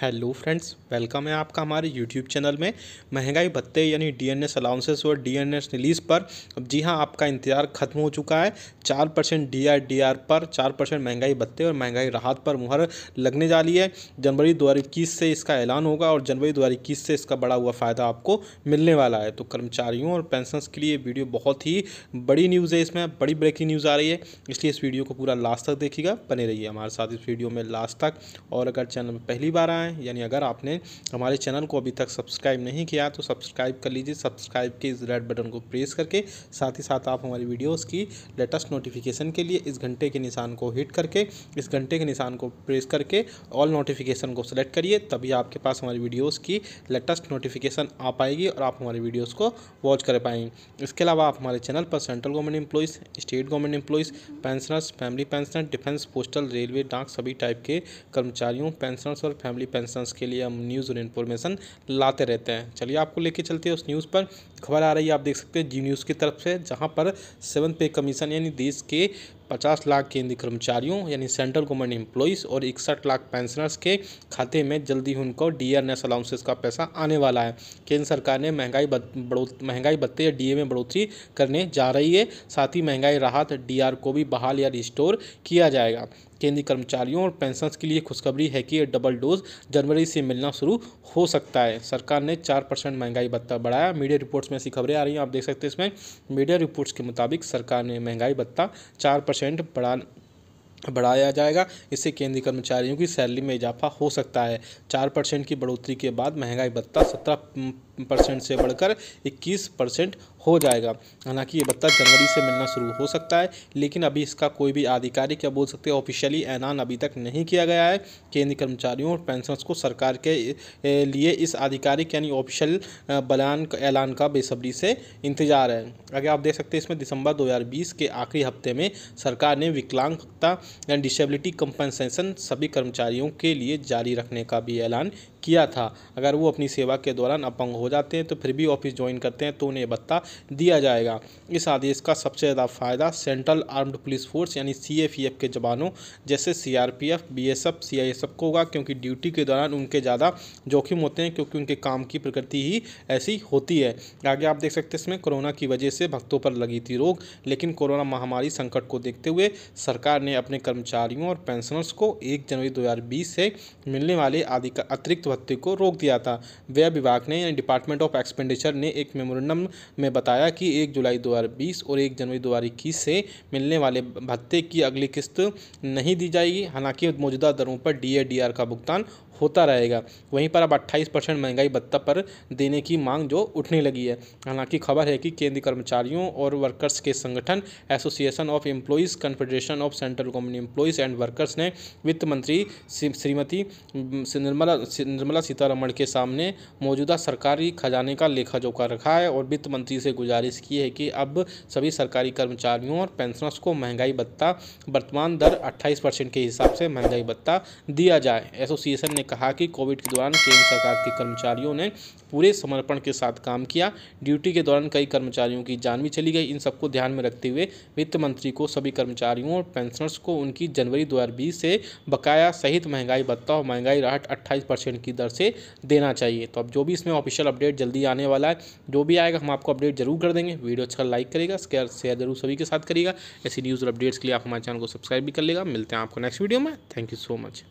hello friends welcome है आपका हमारे यूट्यूब चैनल में महंगाई भत्ते यानी डी एन एस अलाउंसेस और डी एन एस रिलीज पर अब जी हाँ आपका इंतजार खत्म हो चुका है चार percent D R D R पर चार परसेंट महंगाई भत्ते और महंगाई राहत पर मुहर लगने जा रही है जनवरी दो हज़ार इक्कीस से इसका ऐलान होगा और जनवरी दो हज़ार इक्कीस से इसका बड़ा हुआ फ़ायदा आपको मिलने वाला है तो कर्मचारियों और पेंशनस के लिए वीडियो बहुत ही बड़ी न्यूज़ है इसमें बड़ी ब्रेकिंग न्यूज़ आ रही है इसलिए इस वीडियो को पूरा लास्ट तक देखिएगा बने रहिए हमारे साथ इस वीडियो में लास्ट तक और अगर चैनल में पहली बार आए है यानी अगर आपने हमारे चैनल को अभी तक सब्सक्राइब नहीं किया तो सब्सक्राइब कर लीजिए सब्सक्राइब के इस रेड बटन को प्रेस करके साथ ही साथ आप हमारी वीडियोज़ की लेटेस्ट नोटिफिकेशन के लिए इस घंटे के निशान को हिट करके इस घंटे के निशान को प्रेस करके ऑल नोटिफिकेशन को सिलेक्ट करिए तभी आपके पास हमारी वीडियोज़ की लेटेस्ट नोटिफिकेशन आ पाएगी और आप हमारी वीडियोज़ को वॉच कर पाएंगे इसके अलावा आप हमारे चैनल पर central government employees state government employees pensioners family pensioner defence postal railway डाक सभी टाइप के कर्मचारियों पेंशनर्स और फैमिली पेंशन के लिए हम न्यूज़ और इन्फॉर्मेशन लाते रहते हैं चलिए आपको लेके चलते हैं उस न्यूज़ पर खबर आ रही है आप देख सकते हैं जी न्यूज़ की तरफ से जहाँ पर सेवन पे कमीशन यानी देश के पचास लाख केंद्रीय कर्मचारियों यानी सेंट्रल गवर्नमेंट एम्प्लॉयज़ और इकसठ लाख पेंशनर्स के खाते में जल्दी ही उनको डी आर एस अलाउंसेस का पैसा आने वाला है केंद्र सरकार ने महंगाई महंगाई भत्ते या डी में बढ़ोतरी करने जा रही है साथ ही महंगाई राहत डी को भी बहाल या रिस्टोर किया जाएगा केंद्रीय कर्मचारियों और पेंशनर्स के लिए खुशखबरी है कि डबल डोज जनवरी से मिलना शुरू हो सकता है सरकार ने चार परसेंट महंगाई भत्ता बढ़ाया मीडिया रिपोर्ट्स में ऐसी खबरें आ रही हैं आप देख सकते हैं इसमें मीडिया रिपोर्ट्स के मुताबिक सरकार ने महंगाई भत्ता चार परसेंट परसेंट बढ़ा बढ़ाया जाएगा इससे केंद्रीय कर्मचारियों की सैलरी में इजाफा हो सकता है चार परसेंट की बढ़ोतरी के बाद महंगाई भत्ता सत्रह परसेंट से बढ़कर 21 परसेंट हो जाएगा हालांकि ये बत्ता जनवरी से मिलना शुरू हो सकता है लेकिन अभी इसका कोई भी आधिकारिक या बोल सकते हैं ऑफिशियली ऐलान अभी तक नहीं किया गया है केंद्रीय कर्मचारियों और पेंशनर्स को सरकार के लिए इस आधिकारिक यानी ऑफिशियल बयान ऐलान का बेसब्री से इंतजार है अगर आप देख सकते हैं इसमें दिसंबर दो के आखिरी हफ्ते में सरकार ने विकलांगता एंड डिसेबिलिटी कंपनसेशन सभी कर्मचारियों के लिए जारी रखने का भी ऐलान किया था अगर वो अपनी सेवा के दौरान अपंग हो जाते हैं तो फिर भी ऑफिस ज्वाइन करते हैं तो उन्हें भत्ता दिया जाएगा इस आदेश का सबसे ज़्यादा फ़ायदा सेंट्रल आर्म्ड पुलिस फोर्स यानी सी e के जवानों जैसे सी आर पी को होगा क्योंकि ड्यूटी के दौरान उनके ज़्यादा जोखिम होते हैं क्योंकि उनके काम की प्रकृति ही ऐसी होती है आगे आप देख सकते हैं इसमें कोरोना की वजह से भक्तों पर लगी थी रोक लेकिन कोरोना महामारी संकट को देखते हुए सरकार ने अपने कर्मचारियों और पेंशनर्स को एक जनवरी 2020 से मिलने वाले अतिरिक्त भत्ते को रोक दिया था व्यय विभाग ने डिपार्टमेंट ऑफ एक्सपेंडिचर ने एक मेमोरेंडम में बताया कि एक जुलाई 2020 और एक जनवरी 2021 से मिलने वाले भत्ते की अगली किस्त नहीं दी जाएगी हालांकि मौजूदा दरों पर डीएडीआर का भुगतान होता रहेगा वहीं पर अब 28 परसेंट महंगाई भत्ता पर देने की मांग जो उठने लगी है हालांकि खबर है कि केंद्रीय कर्मचारियों और वर्कर्स के संगठन association of employees confederation of central government employees and workers ने वित्त मंत्री श्रीमती निर्मला निर्मला सीतारमण के सामने मौजूदा सरकार सरकारी खजाने का लेखा जोखा रखा है और वित्त मंत्री से गुजारिश की है कि अब सभी सरकारी कर्मचारियों और पेंशनर्स को महंगाई भत्ता वर्तमान दर 28 परसेंट के हिसाब से महंगाई भत्ता दिया जाए एसोसिएशन ने कहा कि कोविड के दौरान केंद्र सरकार के कर्मचारियों ने पूरे समर्पण के साथ काम किया ड्यूटी के दौरान कई कर्मचारियों की जान भी चली गई इन सबको ध्यान में रखते हुए वित्त मंत्री को सभी कर्मचारियों और पेंशनर्स को उनकी जनवरी दो से बकाया सहित महंगाई भत्ता और महंगाई राहत अट्ठाईस परसेंट की दर से देना चाहिए तो अब जो भी इसमें ऑफिशियल अपडेट जल्दी आने वाला है जो भी आएगा हम आपको अपडेट जरूर कर देंगे वीडियो अच्छा लाइक करेगा शेयर शेयर जरूर सभी के साथ करिएगा ऐसी न्यूज़ और अपडेट्स के लिए आप हमारे चैनल को सब्सक्राइब भी कर लेगा मिलते हैं आपको नेक्स्ट वीडियो में थैंक यू सो मच